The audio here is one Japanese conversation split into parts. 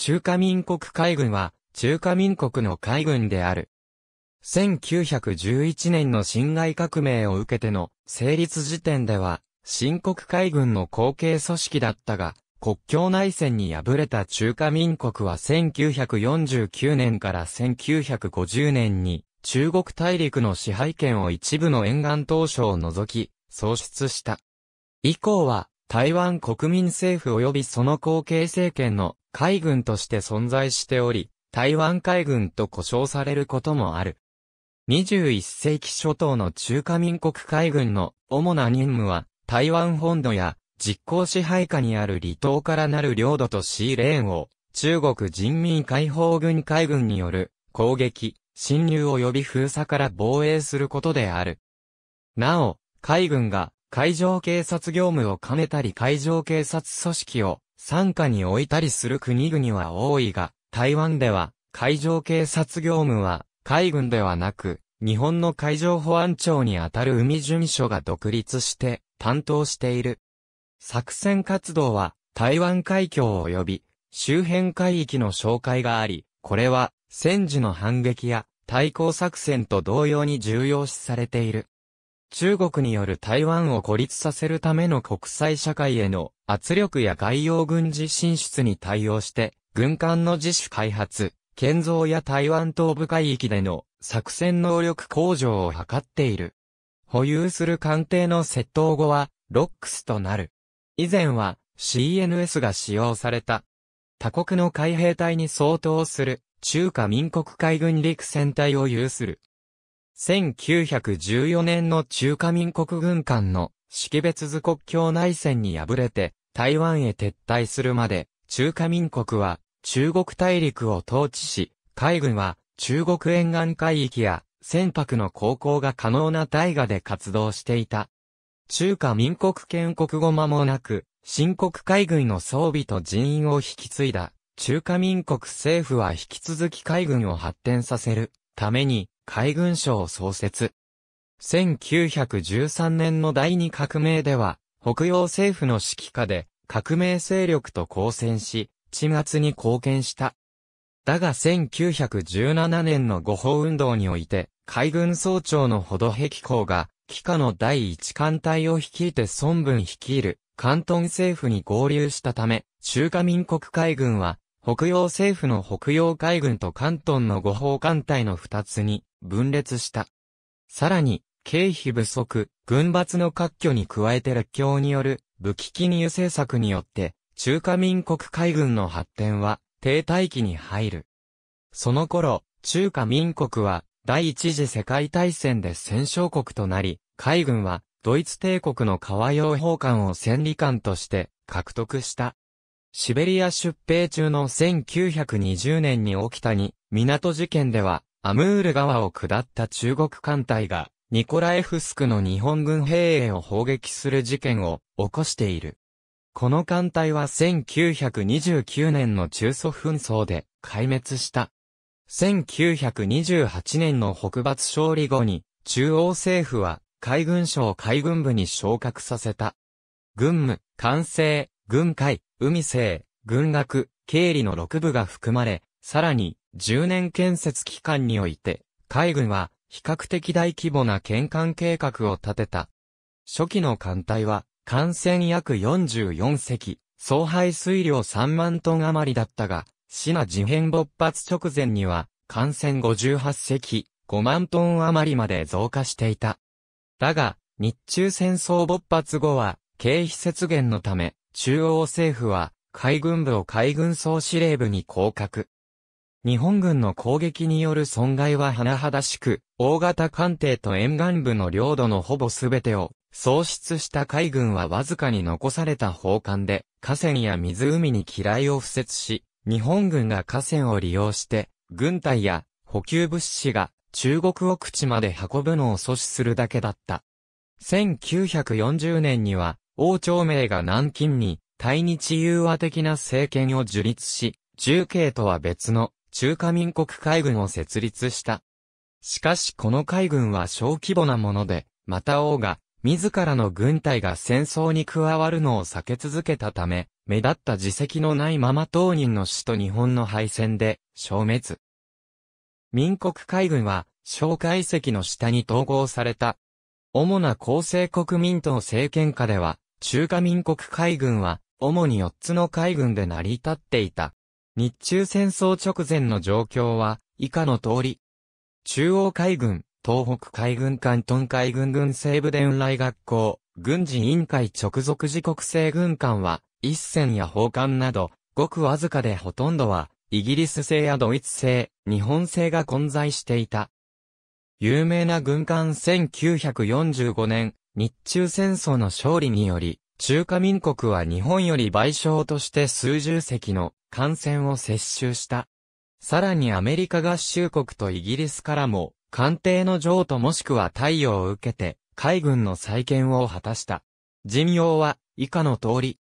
中華民国海軍は、中華民国の海軍である。1911年の辛亥革命を受けての成立時点では、新国海軍の後継組織だったが、国境内戦に敗れた中華民国は1949年から1950年に、中国大陸の支配権を一部の沿岸島初を除き、創出した。以降は、台湾国民政府及びその後継政権の海軍として存在しており、台湾海軍と呼称されることもある。21世紀初頭の中華民国海軍の主な任務は、台湾本土や実効支配下にある離島からなる領土とシーレーンを、中国人民解放軍海軍による攻撃、侵入及び封鎖から防衛することである。なお、海軍が海上警察業務を兼ねたり海上警察組織を参加に置いたりする国々は多いが、台湾では、海上警察業務は、海軍ではなく、日本の海上保安庁にあたる海巡署が独立して、担当している。作戦活動は、台湾海峡及び、周辺海域の紹介があり、これは、戦時の反撃や、対抗作戦と同様に重要視されている。中国による台湾を孤立させるための国際社会への圧力や外洋軍事進出に対応して、軍艦の自主開発、建造や台湾東部海域での作戦能力向上を図っている。保有する艦艇の窃盗後は、ロックスとなる。以前は、CNS が使用された。他国の海兵隊に相当する、中華民国海軍陸戦隊を有する。1914年の中華民国軍艦の識別図国境内戦に敗れて台湾へ撤退するまで中華民国は中国大陸を統治し、海軍は中国沿岸海域や船舶の航行が可能な大河で活動していた。中華民国建国後間もなく、新国海軍の装備と人員を引き継いだ。中華民国政府は引き続き海軍を発展させるために海軍省創設。1913年の第二革命では、北洋政府の指揮下で革命勢力と交戦し、鎮圧に貢献した。だが1917年の五方運動において、海軍総長のほど壁公が、機下の第一艦隊を率いて孫文率いる、関東政府に合流したため、中華民国海軍は、北洋政府の北洋海軍と関東の五方艦隊の二つに、分裂した。さらに、経費不足、軍閥の割拠に加えて列強による武器金融政策によって、中華民国海軍の発展は停滞期に入る。その頃、中華民国は第一次世界大戦で戦勝国となり、海軍はドイツ帝国の川洋砲艦を戦利艦として獲得した。シベリア出兵中の1920年に起きたに港事件では、アムール川を下った中国艦隊が、ニコラエフスクの日本軍兵営を砲撃する事件を起こしている。この艦隊は1929年の中ソ紛争で壊滅した。1928年の北伐勝利後に、中央政府は海軍省海軍部に昇格させた。軍務、艦政、軍海、海政、軍学、経理の6部が含まれ、さらに、10年建設期間において、海軍は、比較的大規模な県艦計画を立てた。初期の艦隊は、艦船約44隻、総排水量3万トン余りだったが、シナ事変勃発直前には、艦船58隻、5万トン余りまで増加していた。だが、日中戦争勃発後は、経費節減のため、中央政府は、海軍部を海軍総司令部に降格。日本軍の攻撃による損害は甚だしく、大型艦艇と沿岸部の領土のほぼ全てを喪失した海軍はわずかに残された砲艦で、河川や湖に機雷を敷設し、日本軍が河川を利用して、軍隊や補給物資が中国奥地まで運ぶのを阻止するだけだった。1940年には、王朝明が南京に対日融和的な政権を樹立し、重慶とは別の中華民国海軍を設立した。しかしこの海軍は小規模なもので、また王が、自らの軍隊が戦争に加わるのを避け続けたため、目立った自責のないまま当人の死と日本の敗戦で、消滅。民国海軍は、蒋介石の下に統合された。主な厚生国民党政権下では、中華民国海軍は、主に4つの海軍で成り立っていた。日中戦争直前の状況は、以下の通り。中央海軍、東北海軍艦東海軍軍西部伝来学校、軍事委員会直属自国制軍艦は、一戦や砲艦など、ごくわずかでほとんどは、イギリス製やドイツ製、日本製が混在していた。有名な軍艦1945年、日中戦争の勝利により、中華民国は日本より賠償として数十隻の感染を接収した。さらにアメリカ合衆国とイギリスからも、艦艇の譲渡もしくは貸与を受けて、海軍の再建を果たした。人用は、以下の通り。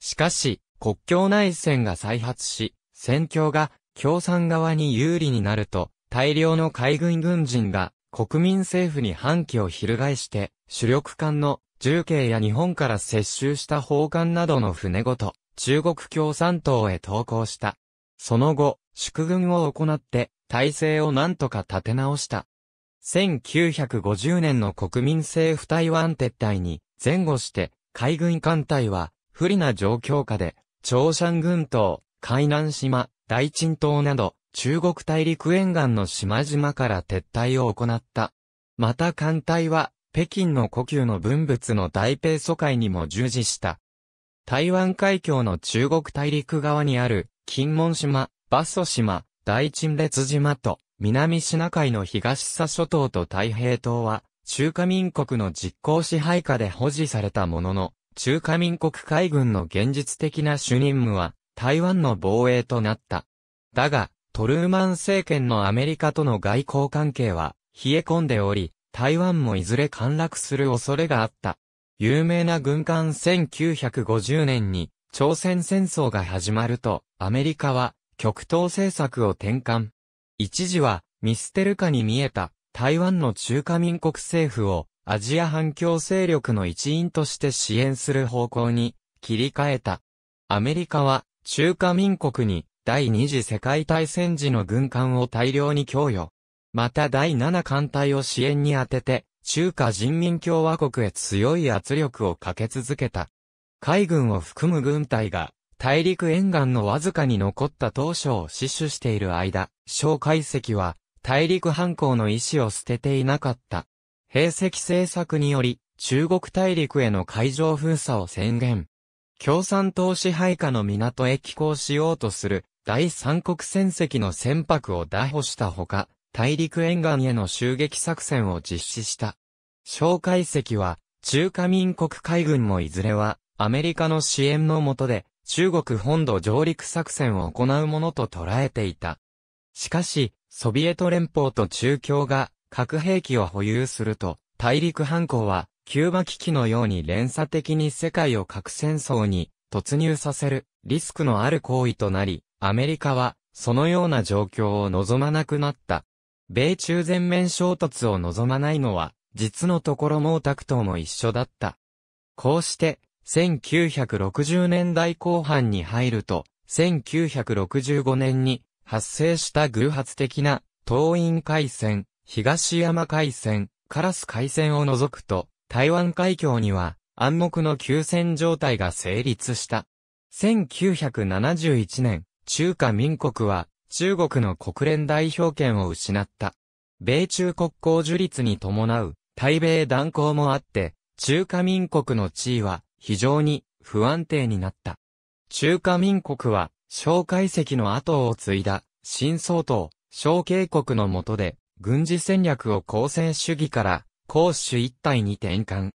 しかし、国境内戦が再発し、戦況が共産側に有利になると、大量の海軍軍人が国民政府に反旗を翻して、主力艦の重慶や日本から接収した砲艦などの船ごと、中国共産党へ投降した。その後、祝軍を行って、体制を何とか立て直した。1950年の国民政府台湾撤退に前後して、海軍艦隊は不利な状況下で、朝山群島、海南島、大鎮島など、中国大陸沿岸の島々から撤退を行った。また艦隊は、北京の故宮の文物の大平疎開にも従事した。台湾海峡の中国大陸側にある、金門島、バッソ島、大陳列島と、南シナ海の東佐諸島と太平島は、中華民国の実効支配下で保持されたものの、中華民国海軍の現実的な主任務は、台湾の防衛となった。だが、トルーマン政権のアメリカとの外交関係は、冷え込んでおり、台湾もいずれ陥落する恐れがあった。有名な軍艦1950年に朝鮮戦争が始まると、アメリカは極東政策を転換。一時は見捨てるかに見えた台湾の中華民国政府をアジア反共勢力の一員として支援する方向に切り替えた。アメリカは中華民国に第二次世界大戦時の軍艦を大量に供与。また第7艦隊を支援に当てて中華人民共和国へ強い圧力をかけ続けた。海軍を含む軍隊が、大陸沿岸のわずかに残った当初を死守している間、蒋介石は、大陸反抗の意思を捨てていなかった。兵石政策により、中国大陸への海上封鎖を宣言。共産党支配下の港へ寄港しようとする、第三国戦績の船舶を打破したほか、大陸沿岸への襲撃作戦を実施した。蒋介石は、中華民国海軍もいずれは、アメリカの支援の下で、中国本土上陸作戦を行うものと捉えていた。しかし、ソビエト連邦と中共が核兵器を保有すると、大陸反抗は、キューバ危機のように連鎖的に世界を核戦争に突入させるリスクのある行為となり、アメリカはそのような状況を望まなくなった。米中全面衝突を望まないのは、実のところ毛沢東も一緒だった。こうして、1960年代後半に入ると、1965年に発生した偶発的な東院海戦、東山海戦、カラス海戦を除くと、台湾海峡には暗黙の休戦状態が成立した。1971年、中華民国は中国の国連代表権を失った。米中国交樹立に伴う、対米断交もあって、中華民国の地位は非常に不安定になった。中華民国は、蒋介石の後を継いだ、新総統、小渓国の下で、軍事戦略を公正主義から、公主一体に転換。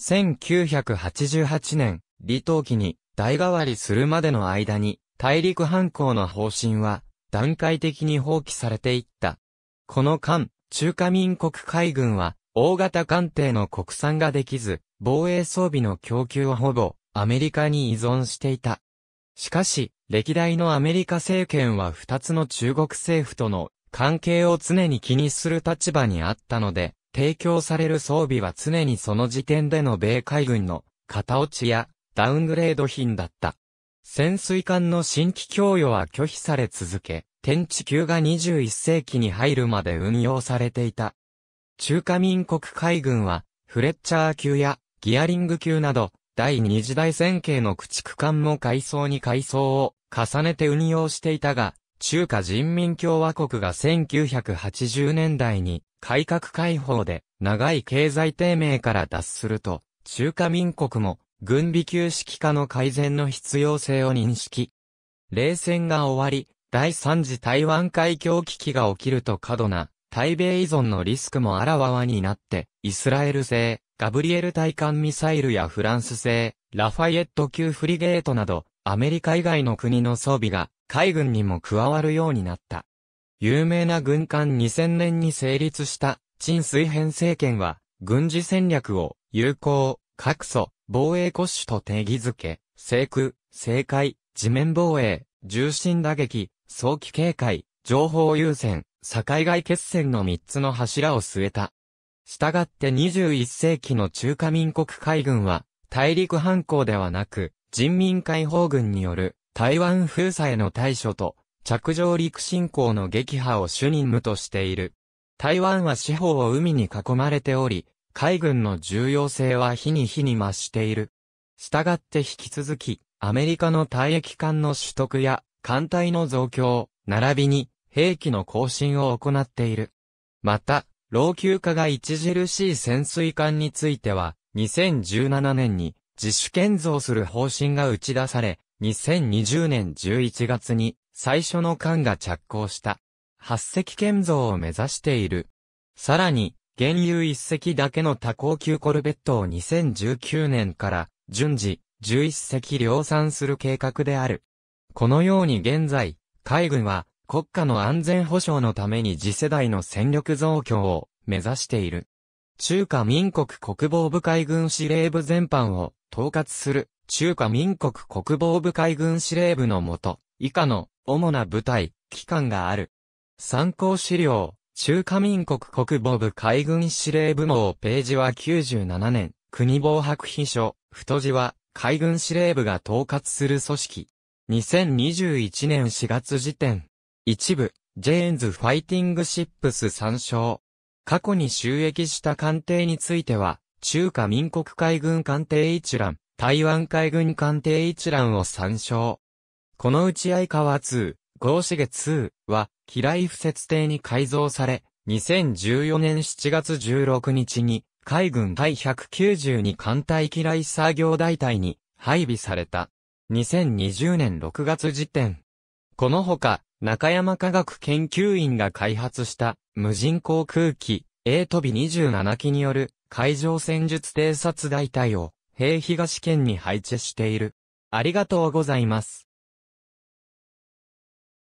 1988年、李登輝に代替わりするまでの間に、大陸反抗の方針は、段階的に放棄されていった。この間、中華民国海軍は、大型艦艇の国産ができず、防衛装備の供給はほぼ、アメリカに依存していた。しかし、歴代のアメリカ政権は二つの中国政府との関係を常に気にする立場にあったので、提供される装備は常にその時点での米海軍の型落ちやダウングレード品だった。潜水艦の新規供与は拒否され続け、天地球が21世紀に入るまで運用されていた。中華民国海軍は、フレッチャー級やギアリング級など、第二次大戦型の駆逐艦も改装に改装を重ねて運用していたが、中華人民共和国が1980年代に改革開放で長い経済低迷から脱すると、中華民国も軍備給式化の改善の必要性を認識。冷戦が終わり、第3次台湾海峡危機が起きると過度な、対米依存のリスクもあらわわになって、イスラエル製、ガブリエル対艦ミサイルやフランス製、ラファイエット級フリゲートなど、アメリカ以外の国の装備が、海軍にも加わるようになった。有名な軍艦2000年に成立した、陳水編政権は、軍事戦略を、有効、各素、防衛骨手と定義づけ、制空、制海、地面防衛、重心打撃、早期警戒、情報優先、境外決戦の3つの柱を据えた。したがって21世紀の中華民国海軍は、大陸反抗ではなく、人民解放軍による台湾封鎖への対処と、着上陸侵攻の撃破を主任務としている。台湾は四方を海に囲まれており、海軍の重要性は日に日に増している。したがって引き続き、アメリカの退役艦の取得や艦隊の増強、並びに兵器の更新を行っている。また、老朽化が著しい潜水艦については、2017年に自主建造する方針が打ち出され、2020年11月に最初の艦が着工した。8隻建造を目指している。さらに、原油一隻だけの多高級コルベットを2019年から順次11隻量産する計画である。このように現在、海軍は国家の安全保障のために次世代の戦力増強を目指している。中華民国国防部海軍司令部全般を統括する中華民国国防部海軍司令部のもと、以下の主な部隊、機関がある。参考資料、中華民国国防部海軍司令部網ページは97年、国防白秘書、太字は、海軍司令部が統括する組織。2021年4月時点。一部、ジェーンズファイティングシップス参照。過去に収益した艦艇については、中華民国海軍艦艇一覧、台湾海軍艦艇一覧を参照。このうち相川2、合資月2は、機雷不設艇に改造され、2014年7月16日に、海軍第192艦隊機雷作業大隊に配備された。2020年6月時点。このほか、中山科学研究院が開発した無人航空機 A 飛び27機による海上戦術偵察大隊を、兵東県に配置している。ありがとうございます。